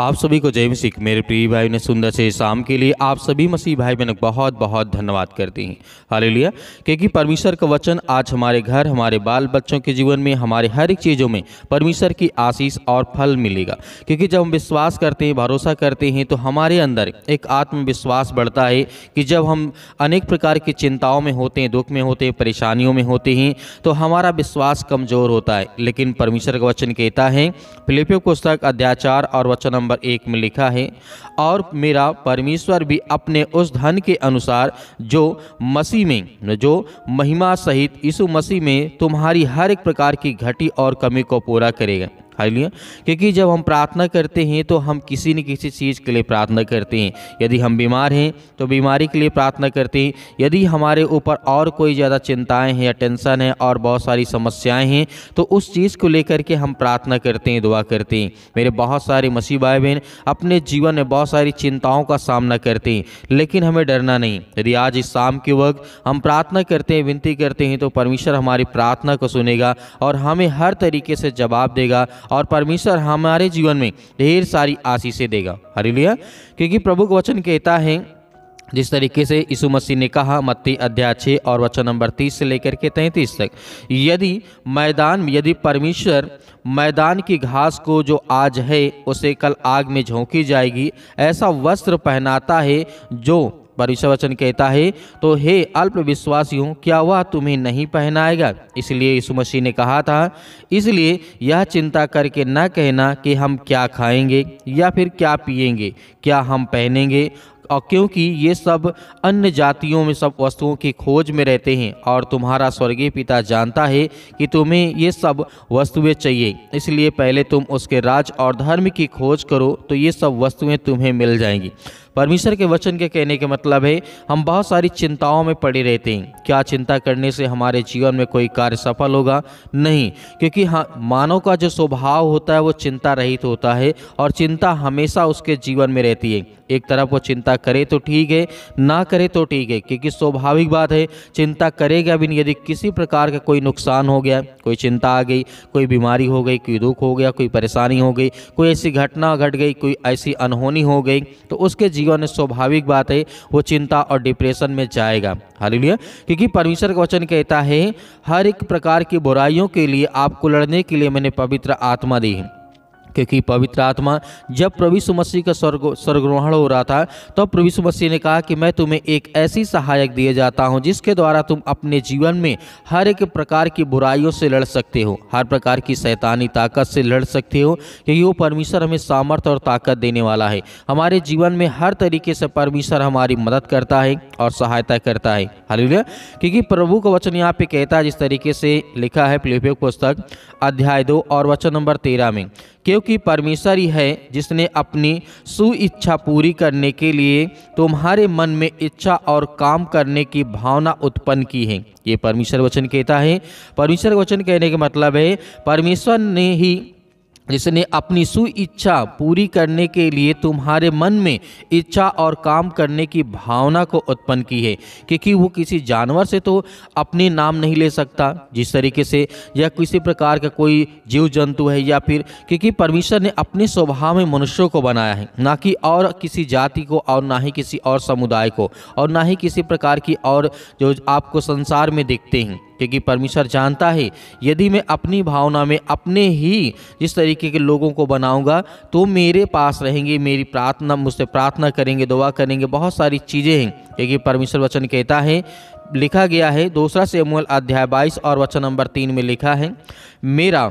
आप सभी को जय मसीह मेरे प्रिय भाई ने सुंदर से शाम के लिए आप सभी मसीह भाई बहनों बहुत बहुत धन्यवाद करती हैं हाल लिया क्योंकि परमेश्वर का वचन आज हमारे घर हमारे बाल बच्चों के जीवन में हमारे हर एक चीज़ों में परमेश्वर की आशीष और फल मिलेगा क्योंकि जब हम विश्वास करते हैं भरोसा करते हैं तो हमारे अंदर एक आत्मविश्वास बढ़ता है कि जब हम अनेक प्रकार की चिंताओं में होते हैं दुख में होते हैं परेशानियों में होते हैं तो हमारा विश्वास कमज़ोर होता है लेकिन परमेश्वर का वचन कहता है फिलिपियो पुस्तक अत्याचार और वचन नंबर एक में लिखा है और मेरा परमेश्वर भी अपने उस धन के अनुसार जो मसीह में जो महिमा सहित यीशु मसीह में तुम्हारी हर एक प्रकार की घटी और कमी को पूरा करेगा हालिया क्योंकि जब हम प्रार्थना करते हैं तो हम किसी न किसी चीज़ के लिए प्रार्थना करते हैं यदि हम बीमार हैं तो बीमारी के लिए प्रार्थना करते हैं यदि हमारे ऊपर और कोई ज़्यादा चिंताएं हैं या टेंशन है और बहुत सारी समस्याएं हैं तो उस चीज़ को लेकर के हम प्रार्थना करते हैं दुआ करते हैं मेरे बहुत सारे मसीह भाई बहन अपने जीवन में बहुत सारी चिंताओं का सामना करते हैं लेकिन हमें डरना नहीं यदि आज इस शाम के वक्त हम प्रार्थना करते हैं विनती करते हैं तो परमेश्वर हमारी प्रार्थना को सुनेगा और हमें हर तरीके से जवाब देगा और परमेश्वर हमारे जीवन में ढेर सारी आशीषें देगा हरिलिया क्योंकि प्रभु का वचन कहता है जिस तरीके से यीशु मसीह ने कहा मत्ती अध्याय छः और वचन नंबर तीस से लेकर के तैंतीस तक यदि मैदान यदि परमेश्वर मैदान की घास को जो आज है उसे कल आग में झोंकी जाएगी ऐसा वस्त्र पहनाता है जो बारिश वचन कहता है तो हे अल्प विश्वासियों क्या वह तुम्हें नहीं पहनाएगा इसलिए यीशु मसीह ने कहा था इसलिए यह चिंता करके न कहना कि हम क्या खाएंगे या फिर क्या पिएंगे क्या हम पहनेंगे और क्योंकि ये सब अन्य जातियों में सब वस्तुओं की खोज में रहते हैं और तुम्हारा स्वर्गीय पिता जानता है कि तुम्हें ये सब वस्तुएं चाहिए इसलिए पहले तुम उसके राज और धर्म की खोज करो तो ये सब वस्तुएं तुम्हें मिल जाएंगी परमेश्वर के वचन के कहने के मतलब है हम बहुत सारी चिंताओं में पड़े रहते हैं क्या चिंता करने से हमारे जीवन में कोई कार्य सफल होगा नहीं क्योंकि मानव का जो स्वभाव होता है वो चिंता रहित होता है और चिंता हमेशा उसके जीवन में रहती है एक तरफ वो चिंता करे तो ठीक है ना करे तो ठीक है क्योंकि स्वाभाविक बात है चिंता करेगा भी नहीं यदि किसी प्रकार का कोई नुकसान हो गया कोई चिंता आ गई कोई बीमारी हो गई कोई दुख हो गया कोई परेशानी हो गई कोई ऐसी घटना घट गट गई कोई ऐसी अनहोनी हो गई तो उसके जीवन जीवन स्वाभाविक बात है वो चिंता और डिप्रेशन में जाएगा हालेलुया क्योंकि परमेश्वर का वचन कहता है हर एक प्रकार की बुराइयों के लिए आपको लड़ने के लिए मैंने पवित्र आत्मा दी है क्योंकि पवित्र आत्मा जब प्रभु मसीह का स्वर्ग स्वर्ग्रहण हो रहा था तब तो मसीह ने कहा कि मैं तुम्हें एक ऐसी सहायक दिए जाता हूँ जिसके द्वारा तुम अपने जीवन में हर एक प्रकार की बुराइयों से लड़ सकते हो हर प्रकार की शैतानी ताकत से लड़ सकते हो क्योंकि वो परमेश्वर हमें सामर्थ्य और ताकत देने वाला है हमारे जीवन में हर तरीके से परमेश्वर हमारी मदद करता है और सहायता करता है हालेलुया क्योंकि प्रभु का वचन यहाँ पे कहता है जिस तरीके से लिखा है प्लेपे पुस्तक अध्याय दो और वचन नंबर तेरह में क्योंकि परमेश्वर ही है जिसने अपनी सुइच्छा पूरी करने के लिए तुम्हारे मन में इच्छा और काम करने की भावना उत्पन्न की है ये परमेश्वर वचन कहता है परमेश्वर वचन कहने का मतलब है परमेश्वर ने ही जिसने अपनी सुइच्छा पूरी करने के लिए तुम्हारे मन में इच्छा और काम करने की भावना को उत्पन्न की है क्योंकि वो किसी जानवर से तो अपने नाम नहीं ले सकता जिस तरीके से या किसी प्रकार का कोई जीव जंतु है या फिर क्योंकि परमेश्वर ने अपने स्वभाव में मनुष्यों को बनाया है ना कि और किसी जाति को और ना ही किसी और समुदाय को और ना ही किसी प्रकार की और जो आपको संसार में देखते हैं क्योंकि परमेश्वर जानता है यदि मैं अपनी भावना में अपने ही जिस तरीके तरीके के लोगों को बनाऊंगा तो मेरे पास रहेंगे मेरी प्रार्थना मुझसे प्रार्थना करेंगे दुआ करेंगे बहुत सारी चीज़ें हैं क्योंकि परमेश्वर वचन कहता है लिखा गया है दूसरा सेमुअल अध्याय बाईस और वचन नंबर तीन में लिखा है मेरा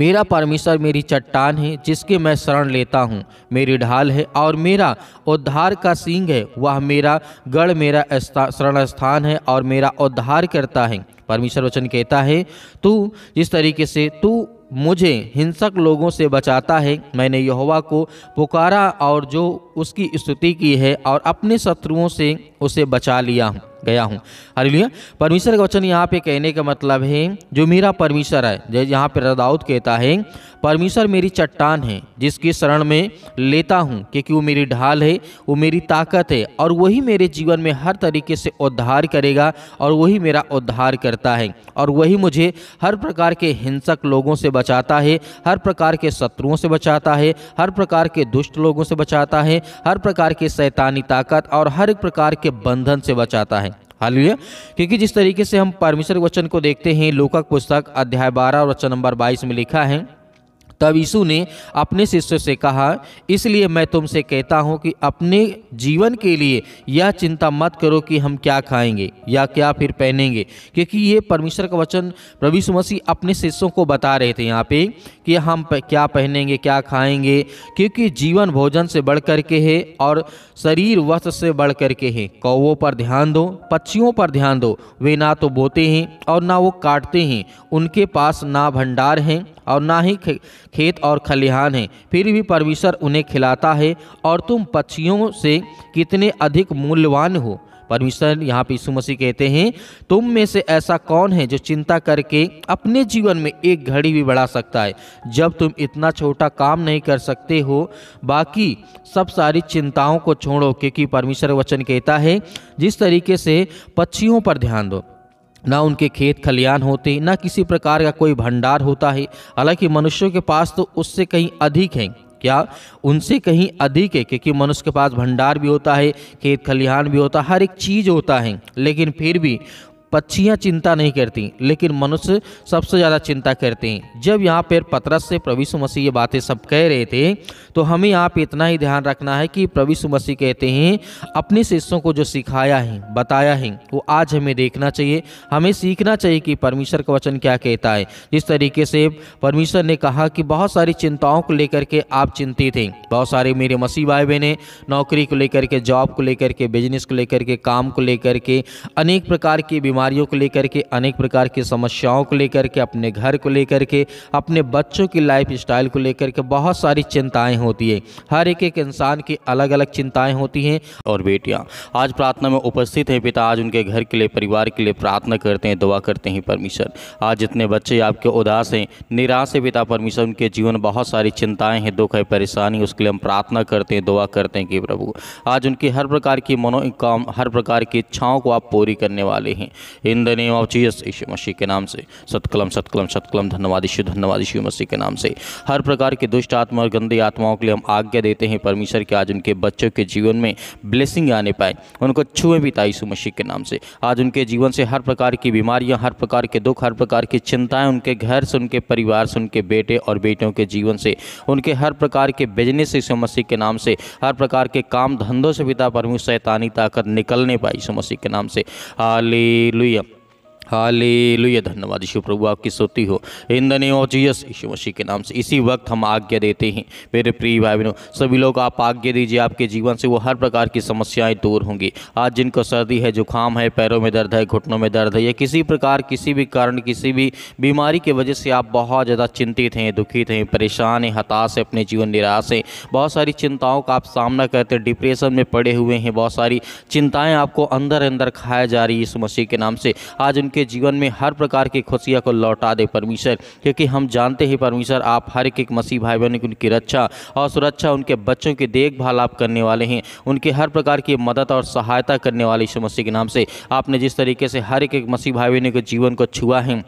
मेरा परमेश्वर मेरी चट्टान है जिसके मैं शरण लेता हूँ मेरी ढाल है और मेरा उद्धार का सिंह है वह मेरा गढ़ मेरा शरण स्थान है और मेरा उद्धार करता है परमेश्वर वचन कहता है तू जिस तरीके से तू मुझे हिंसक लोगों से बचाता है मैंने यहोवा को पुकारा और जो उसकी स्तुति की है और अपने शत्रुओं से उसे बचा लिया हूँ गया हूँ लिया परमेश्वर का वचन यहाँ पे कहने का मतलब है जो मेरा परमेश्वर है जैसे यहाँ पर रदाउत कहता है परमेश्वर मेरी चट्टान है जिसकी शरण में लेता हूँ क्योंकि वो मेरी ढाल है वो मेरी ताकत है और वही मेरे जीवन में हर तरीके से उद्धार करेगा और वही मेरा उद्धार करता है और वही मुझे हर प्रकार के हिंसक लोगों से बचाता है हर प्रकार के शत्रुओं से बचाता है हर प्रकार के दुष्ट लोगों से बचाता है हर प्रकार के सैतानी ताकत और हर प्रकार के बंधन से बचाता है हाल क्योंकि जिस तरीके से हम परमेश्वर वचन को देखते हैं लोकक पुस्तक अध्याय बारह और वचन नंबर बाईस में लिखा है तब यीशु ने अपने शिष्यों से कहा इसलिए मैं तुमसे कहता हूँ कि अपने जीवन के लिए यह चिंता मत करो कि हम क्या खाएंगे या क्या फिर पहनेंगे क्योंकि ये परमेश्वर का वचन प्रभु सुमसी अपने शिष्यों को बता रहे थे यहाँ पे कि हम क्या पहनेंगे क्या खाएंगे क्योंकि जीवन भोजन से बढ़ कर के है और शरीर वस्त्र से बढ़ कर के है कौवों पर ध्यान दो पक्षियों पर ध्यान दो वे ना तो बोते हैं और ना वो काटते हैं उनके पास ना भंडार हैं और ना ही खेत और खलिहान हैं फिर भी परमेश्वर उन्हें खिलाता है और तुम पक्षियों से कितने अधिक मूल्यवान हो परमेश्वर यहाँ पे यीशु मसीह कहते हैं तुम में से ऐसा कौन है जो चिंता करके अपने जीवन में एक घड़ी भी बढ़ा सकता है जब तुम इतना छोटा काम नहीं कर सकते हो बाकी सब सारी चिंताओं को छोड़ो क्योंकि परमेश्वर वचन कहता है जिस तरीके से पक्षियों पर ध्यान दो ना उनके खेत खलियान होते ना किसी प्रकार का कोई भंडार होता है हालांकि मनुष्यों के पास तो उससे कहीं अधिक हैं क्या उनसे कहीं अधिक है क्योंकि मनुष्य के पास भंडार भी होता है खेत खलिहान भी होता है हर एक चीज़ होता है लेकिन फिर भी पक्षियाँ चिंता नहीं करती लेकिन मनुष्य सबसे ज़्यादा चिंता करते हैं जब यहाँ पर पतरस से प्रभु मसीह ये बातें सब कह रहे थे तो हमें यहाँ पे इतना ही ध्यान रखना है कि प्रभु मसीह कहते हैं अपने शिष्यों को जो सिखाया है बताया है वो आज हमें देखना चाहिए हमें सीखना चाहिए कि परमेश्वर का वचन क्या कहता है जिस तरीके से परमेश्वर ने कहा कि बहुत सारी चिंताओं को लेकर के आप चिंतित हैं बहुत सारे मेरे मसीह भाई बहने नौकरी को लेकर के जॉब को लेकर के बिजनेस को लेकर के काम को लेकर के अनेक प्रकार की बीमारी बीमारियों को लेकर के अनेक प्रकार की समस्याओं को लेकर के अपने घर को लेकर के अपने बच्चों की लाइफ स्टाइल को लेकर के बहुत सारी चिंताएं होती है हर एक एक इंसान की अलग अलग चिंताएं होती हैं और बेटियाँ आज प्रार्थना में उपस्थित हैं पिता आज उनके घर के लिए परिवार के लिए प्रार्थना करते हैं दुआ करते हैं परमेश्वर आज जितने बच्चे आपके उदास हैं निराश है पिता परमेश्वर उनके जीवन बहुत सारी चिंताएँ हैं दुख है परेशानी उसके लिए हम प्रार्थना करते हैं दुआ करते हैं कि प्रभु आज उनकी हर प्रकार की मनोकाम हर प्रकार की इच्छाओं को आप पूरी करने वाले हैं in the name of Jesus Yeshu Masih के नाम से सतकलम सतकलम सतकलम धन्यवाद ईशु धन्यवाद ईशु मसीह के नाम से हर प्रकार के दुष्ट आत्मा और गंदी आत्माओं के लिए हम आज्ञा देते हैं परमेश्वर के आज उनके बच्चों के जीवन में ब्लेसिंग आने पाए उनको छुए भी ईशु मसीह के नाम से आज उनके जीवन से हर प्रकार की बीमारियाँ हर प्रकार के दुख हर प्रकार की चिंताएँ उनके घर से उनके परिवार से उनके बेटे और बेटियों के जीवन से उनके हर प्रकार के बिजनेस ईशु मसीह के नाम से हर प्रकार के काम धंधों से पिता परमेश्वर शैतानी ताकत निकलने पाए ईशु मसीह के नाम से आली lui हाले लुया धन्यवाद यीशु प्रभु आपकी स्तुति हो in the name of Jesus Yeshu Masih के नाम से इसी वक्त हम आज्ञा देते हैं मेरे प्रिय भाई बहनों सभी लोग आप आज्ञा दीजिए आपके जीवन से वो हर प्रकार की समस्याएं दूर होंगी आज जिनको सर्दी है जुकाम है पैरों में दर्द है घुटनों में दर्द है या किसी प्रकार किसी भी कारण किसी भी बीमारी की वजह से आप बहुत ज़्यादा चिंतित हैं दुखित हैं परेशान हैं हताश हैं अपने जीवन निराश हैं बहुत सारी चिंताओं का आप सामना करते हैं डिप्रेशन में पड़े हुए हैं बहुत सारी चिंताएँ आपको अंदर अंदर खाया जा रही है इस मसीह के नाम से आज उन उनके जीवन में हर प्रकार की खुशियाँ को लौटा दे परमेश्वर क्योंकि हम जानते हैं परमेश्वर आप हर एक मसीह भाई बहनों की उनकी रक्षा और सुरक्षा उनके बच्चों की देखभाल आप करने वाले हैं उनके हर प्रकार की मदद और सहायता करने वाले समस्या के नाम से आपने जिस तरीके से हर एक मसीह भाई बहनों के जीवन को छुआ है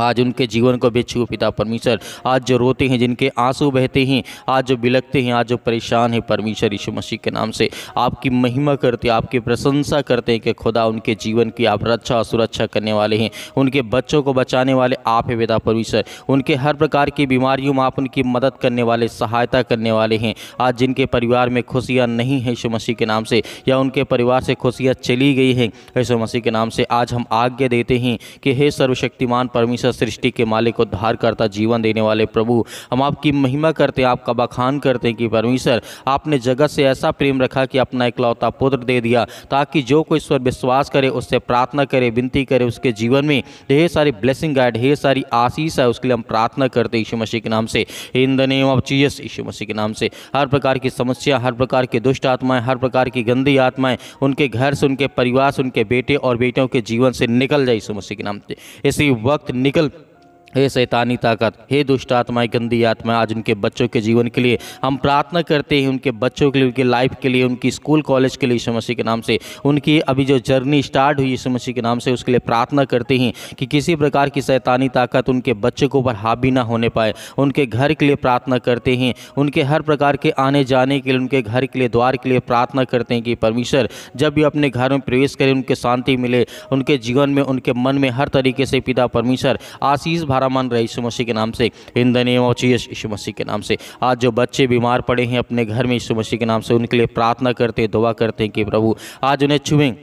आज उनके जीवन को बेचू पिता परमेश्वर आज जो रोते हैं जिनके आंसू बहते हैं आज जो बिलकते हैं आज जो परेशान हैं परमेश्वर यीशु मसीह के नाम से आपकी महिमा करते आपकी प्रशंसा करते हैं कि खुदा उनके जीवन की आप रक्षा और सुरक्षा करने वाले हैं उनके बच्चों को बचाने वाले आप हैं पिता परमेश्वर उनके हर प्रकार की बीमारियों में आप उनकी मदद करने वाले सहायता करने वाले हैं आज जिनके परिवार में खुशियाँ नहीं हैं यीशु मसीह के नाम से या उनके परिवार से खुशियाँ चली गई हैं यीशु मसीह के नाम से आज हम आज्ञा देते हैं कि हे सर्वशक्तिमान परमेश्वर हमेशा सृष्टि के मालिक उद्धार करता जीवन देने वाले प्रभु हम आपकी महिमा करते हैं आपका बखान करते हैं कि परमेश्वर आपने जगत से ऐसा प्रेम रखा कि अपना इकलौता पुत्र दे दिया ताकि जो कोई ईश्वर विश्वास करे उससे प्रार्थना करे विनती करे उसके जीवन में ढेर सारी ब्लेसिंग है ढेर सारी आशीष है उसके लिए हम प्रार्थना करते ईशु मसीह के नाम से in the name of Jesus Yeshu Masih के नाम से हर प्रकार की समस्या हर प्रकार की दुष्ट आत्माएं हर प्रकार की गंदी आत्माएं उनके घर से उनके परिवार से उनके बेटे और बेटियों के जीवन से निकल जाए ईशु मसीह के नाम से इसी वक्त निकल निकल हे शैतानी ताकत हे दुष्ट आत्माएं गंदी आत्माएं आज उनके बच्चों के जीवन के लिए हम प्रार्थना करते हैं उनके बच्चों के लिए उनके लाइफ के लिए उनकी स्कूल कॉलेज के लिए यीशु मसीह के नाम से उनकी अभी जो जर्नी स्टार्ट हुई यीशु मसीह के नाम से उसके लिए प्रार्थना करते हैं कि किसी प्रकार की शैतानी ताकत उनके बच्चों के ऊपर हावी ना होने पाए उनके घर के लिए प्रार्थना करते हैं उनके हर प्रकार के आने जाने के लिए उनके घर के लिए द्वार के लिए प्रार्थना करते हैं कि परमेश्वर जब भी अपने घर में प्रवेश करें उनके शांति मिले उनके जीवन में उनके मन में हर तरीके से पिता परमेश्वर आशीष भारत छुटकारा रहे यीशु मसीह के नाम से in the name of Yeshu Masih के नाम से आज जो बच्चे बीमार पड़े हैं अपने घर में यीशु मसीह के नाम से उनके लिए प्रार्थना करते दुआ करते हैं कि प्रभु आज उन्हें छुएँ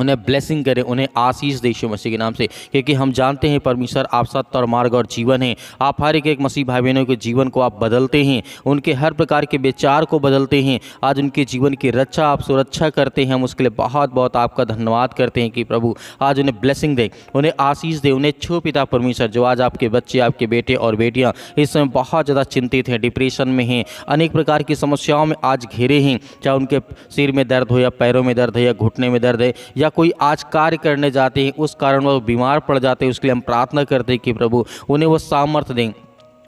उन्हें ब्लेसिंग करें उन्हें आशीष दे यीशु मसीह के नाम से क्योंकि हम जानते हैं परमेश्वर आप सत्य और मार्ग और जीवन है आप हर एक एक मसीह भाई बहनों के जीवन को आप बदलते हैं उनके हर प्रकार के विचार को बदलते हैं आज उनके जीवन की रक्षा आप सुरक्षा करते हैं हम उसके लिए बहुत बहुत आपका धन्यवाद करते हैं कि प्रभु आज उन्हें ब्लैसिंग दें उन्हें आशीष दें उन्हें छो पिता परमेश्वर जो आज आपके बच्चे आपके बेटे और बेटियाँ इस समय बहुत ज़्यादा चिंतित हैं डिप्रेशन में हैं अनेक प्रकार की समस्याओं में आज घेरे हैं चाहे उनके सिर में दर्द हो या पैरों में दर्द है या घुटने में दर्द है या या कोई आज कार्य करने जाते हैं उस कारण वह बीमार पड़ जाते हैं उसके लिए हम प्रार्थना करते हैं कि प्रभु उन्हें वह सामर्थ्य दें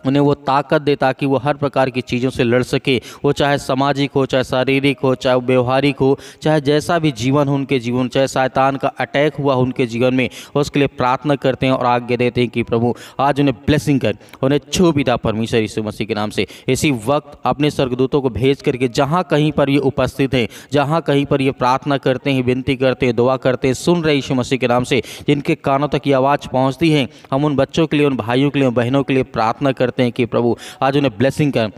उन्हें वो ताकत दे ताकि वो हर प्रकार की चीज़ों से लड़ सके वो चाहे सामाजिक हो चाहे शारीरिक हो चाहे व्यवहारिक हो चाहे जैसा भी जीवन हो उनके जीवन चाहे शैतान का अटैक हुआ हो उनके जीवन में उसके लिए प्रार्थना करते हैं और आज्ञा देते हैं कि प्रभु आज उन्हें ब्लेसिंग कर उन्हें छो पिता परमेश्वर यीशु मसीह के नाम से इसी वक्त अपने स्वर्गदूतों को भेज करके जहाँ कहीं पर ये उपस्थित हैं जहाँ कहीं पर ये प्रार्थना करते हैं विनती करते हैं दुआ करते हैं सुन रहे यीशु मसीह के नाम से जिनके कानों तक ये आवाज़ पहुँचती है हम उन बच्चों के लिए उन भाइयों के लिए बहनों के लिए प्रार्थना करते हैं कि प्रभु आज उन्हें ब्लेसिंग कर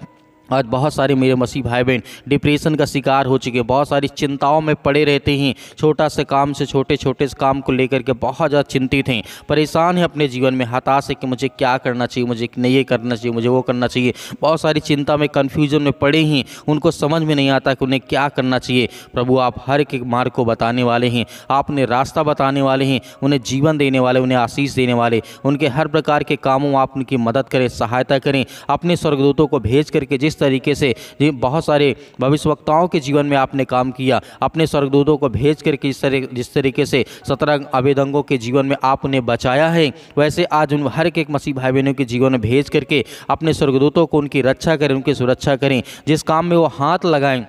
आज बहुत सारे मेरे मसीह भाई बहन डिप्रेशन का शिकार हो चुके हैं बहुत सारी चिंताओं में पड़े रहते हैं छोटा से काम से छोटे छोटे से काम को लेकर के बहुत ज़्यादा चिंतित हैं परेशान हैं अपने जीवन में हताश है कि मुझे क्या करना चाहिए मुझे नहीं ये करना चाहिए मुझे वो करना चाहिए बहुत सारी चिंता में कन्फ्यूजन में पड़े हैं उनको समझ में नहीं आता कि उन्हें क्या करना चाहिए प्रभु आप हर एक मार्ग को बताने वाले हैं आपने रास्ता बताने वाले हैं उन्हें जीवन देने वाले उन्हें आशीष देने वाले उनके हर प्रकार के कामों आप उनकी मदद करें सहायता करें अपने स्वर्गदूतों को भेज करके जिस तरीके से बहुत सारे भविष्यवक्ताओं के जीवन में आपने काम किया अपने स्वर्गदूतों को भेज करके इस तरह जिस तरीके से सत्रह आवेदंगों के जीवन में आप उन्हें बचाया है वैसे आज उन हर एक मसीह भाई बहनों के जीवन में भेज करके अपने स्वर्गदूतों को उनकी रक्षा करें उनकी सुरक्षा करें जिस काम में वो हाथ लगाएं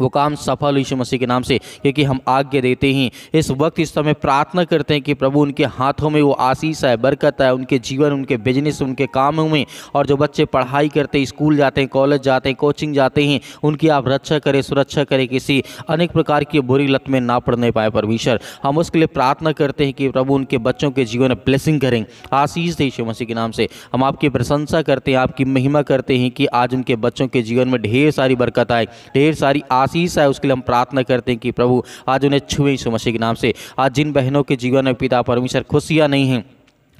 वो काम सफल यीशु मसीह के नाम से क्योंकि हम आज्ञा देते हैं इस वक्त इस समय प्रार्थना करते हैं कि प्रभु उनके हाथों में वो आशीष है बरकत है उनके जीवन उनके बिजनेस उनके कामों में और जो बच्चे पढ़ाई करते हैं स्कूल जाते हैं कॉलेज जाते हैं कोचिंग जाते हैं उनकी आप रक्षा करें सुरक्षा करें किसी अनेक प्रकार की बुरी लत में ना पड़ने पाए परमेश्वर हम उसके लिए प्रार्थना करते हैं कि प्रभु उनके बच्चों के जीवन में ब्लेसिंग करें आशीष दे यीशु मसीह के नाम से हम आपकी प्रशंसा करते हैं आपकी महिमा करते हैं कि आज उनके बच्चों के जीवन में ढेर सारी बरकत आए ढेर सारी आ आशीष है उसके लिए हम प्रार्थना करते हैं कि प्रभु आज उन्हें छुए यीशु मसीह के नाम से आज जिन बहनों के जीवन में पिता परमेश्वर खुशियाँ नहीं हैं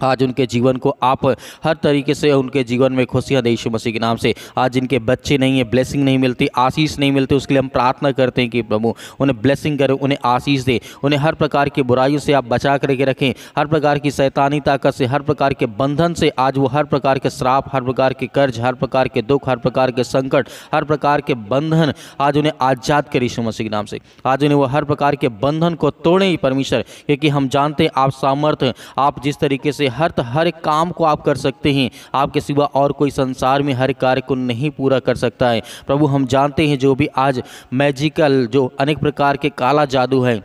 आज उनके जीवन को आप हर तरीके से उनके जीवन में खुशियाँ दे यीशु मसीह के नाम से आज जिनके बच्चे नहीं है ब्लेसिंग नहीं मिलती आशीष नहीं मिलती उसके लिए हम प्रार्थना करते हैं कि प्रभु उन्हें ब्लेसिंग करें उन्हें आशीष दे उन्हें हर प्रकार की बुराइयों से आप बचा करके रखें हर प्रकार की शैतानी ताकत से हर प्रकार के बंधन से आज वो हर प्रकार के श्राप हर प्रकार के कर्ज हर प्रकार के दुख हर प्रकार के संकट हर प्रकार के बंधन आज उन्हें आज़ाद करें यीशु मसीह के नाम से आज उन्हें वो हर प्रकार के बंधन को तोड़ें परमेश्वर क्योंकि हम जानते हैं आप सामर्थ्य आप जिस तरीके से हर हर काम को आप कर सकते हैं आपके सिवा और कोई संसार में हर कार्य को नहीं पूरा कर सकता है प्रभु हम जानते हैं जो भी आज मैजिकल जो अनेक प्रकार के काला जादू हैं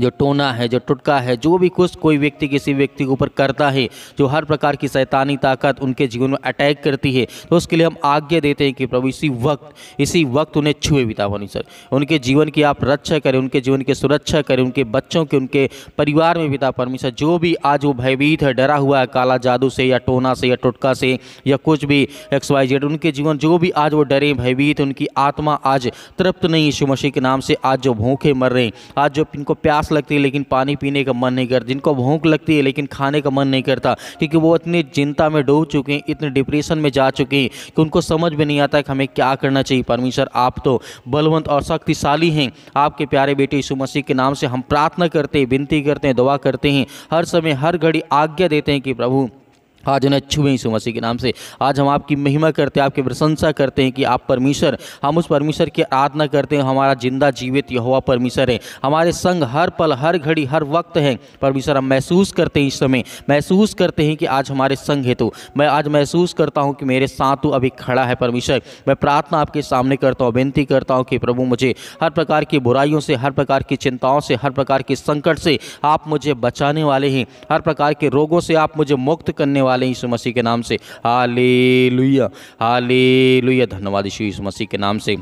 जो टोना है जो टुटका है जो भी कुछ कोई व्यक्ति किसी व्यक्ति के ऊपर करता है जो हर प्रकार की शैतानी ताकत उनके जीवन में अटैक करती है तो उसके लिए हम आज्ञा देते हैं कि प्रभु इसी वक्त इसी वक्त उन्हें छुए वितावनी सर उनके जीवन की आप रक्षा करें उनके जीवन की सुरक्षा करें उनके बच्चों के उनके परिवार में पिता परमेश्वर जो भी आज वो भयभीत है डरा हुआ है काला जादू से या टोना से या टुटका से या कुछ भी एक्स वाई जेड उनके जीवन जो भी आज वो डरे भयभीत उनकी आत्मा आज तृप्त नहीं यीशु मसीह के नाम से आज जो भूखे मर रहे हैं आज जो इनको प्यास प्यास लगती है लेकिन पानी पीने का मन नहीं करता जिनको भूख लगती है लेकिन खाने का मन नहीं करता क्योंकि वो इतनी चिंता में डूब चुके हैं इतने डिप्रेशन में जा चुके हैं कि उनको समझ में नहीं आता कि हमें क्या करना चाहिए परमेश्वर आप तो बलवंत और शक्तिशाली हैं आपके प्यारे बेटे यीशु मसीह के नाम से हम प्रार्थना करते हैं विनती करते हैं दुआ करते हैं हर समय हर घड़ी आज्ञा देते हैं कि प्रभु आज उन्हें छुए यीशु मसीह के नाम से आज हम आपकी महिमा करते हैं आपकी प्रशंसा करते हैं कि आप परमेश्वर हम उस परमेश्वर की आराधना करते हैं हमारा जिंदा जीवित हुआ परमेश्वर है हमारे संग हर पल हर घड़ी हर वक्त है परमेश्वर हम महसूस करते हैं इस समय महसूस करते हैं कि आज हमारे संग है तो मैं आज महसूस करता हूँ कि मेरे साथ अभी खड़ा है परमेश्वर मैं प्रार्थना आपके सामने करता हूँ विनती करता हूँ कि प्रभु मुझे हर प्रकार की बुराइयों से हर प्रकार की चिंताओं से हर प्रकार के संकट से आप मुझे बचाने वाले हैं हर प्रकार के रोगों से आप मुझे मुक्त करने वाले वाले यीशु मसीह के नाम से हाली लुया हाली लुया धन्यवाद यीशु मसीह के नाम से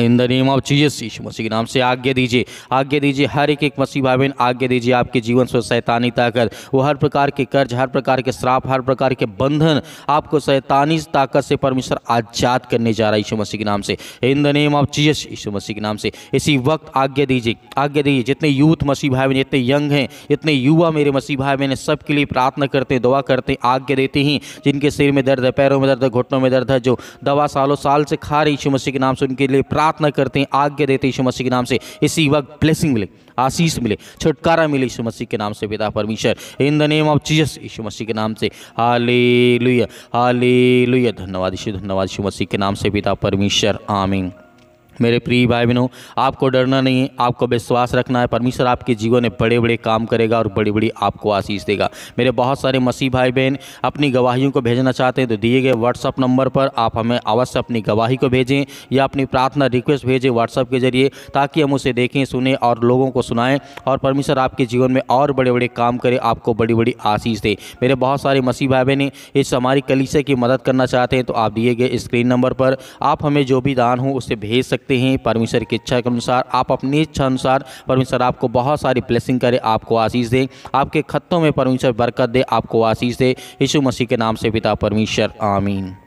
in the name of Jesus Yeshu Masih के नाम से आज्ञा दीजिए आज्ञा दीजिए हर एक एक मसीह भाई बहन आज्ञा दीजिए आपके जीवन से सैतानी ताकत वो हर प्रकार के कर्ज हर प्रकार के श्राप हर प्रकार के बंधन आपको सैतानी ताकत से परमेश्वर आज़ाद करने जा रहा है यीशु मसीह के नाम से in the name of Jesus Yeshu Masih के नाम से इसी वक्त आज्ञा दीजिए आज्ञा दीजिए जितने यूथ मसीह भाई बहन जितने यंग हैं इतने युवा मेरे मसीह भाई बहन सब के लिए प्रार्थना करते हैं दुआ करते हैं आज्ञा देते हैं जिनके सिर में दर्द है पैरों में दर्द है घुटनों में दर्द है जो दवा सालों साल से खा रही यीशु मसीह के नाम से उनके लिए प्रार्थना प्रार्थना करते हैं आज्ञा देते हैं मसीह के नाम से इसी वक्त ब्लेसिंग मिले आशीष मिले छुटकारा मिले यीशु मसीह के नाम से पिता परमेश्वर in the name of Jesus Yeshu Masih के नाम से हाले लुया हाले लुया धन्यवाद यीशु धन्यवाद यीशु मसीह के नाम से पिता परमेश्वर आमिंग मेरे प्रिय भाई बहनों आपको डरना नहीं है आपको विश्वास रखना है परमेश्वर आपके जीवन में बड़े बड़े काम करेगा और बड़ी बड़ी आपको आशीष देगा मेरे बहुत सारे मसीह भाई बहन अपनी गवाहियों को भेजना चाहते हैं तो दिए गए व्हाट्सअप नंबर पर आप हमें अवश्य अपनी गवाही को भेजें या अपनी प्रार्थना रिक्वेस्ट भेजें व्हाट्सअप के जरिए ताकि हम उसे देखें सुने और लोगों को सुनाएँ और परमेश्वर आपके जीवन में और बड़े बड़े काम करें आपको बड़ी बड़ी आशीष दे मेरे बहुत सारे मसीह भाई बहन इस हमारी कलीसे की मदद करना चाहते हैं तो आप दिए गए स्क्रीन नंबर पर आप हमें जो भी दान हो उसे भेज सकते सकते हैं परमेश्वर की इच्छा के अनुसार आप अपनी इच्छा अनुसार परमेश्वर आपको बहुत सारी ब्लेसिंग करे आपको आशीष दे आपके खत्तों में परमेश्वर बरकत दे आपको आशीष दे यीशु मसीह के नाम से पिता परमेश्वर आमीन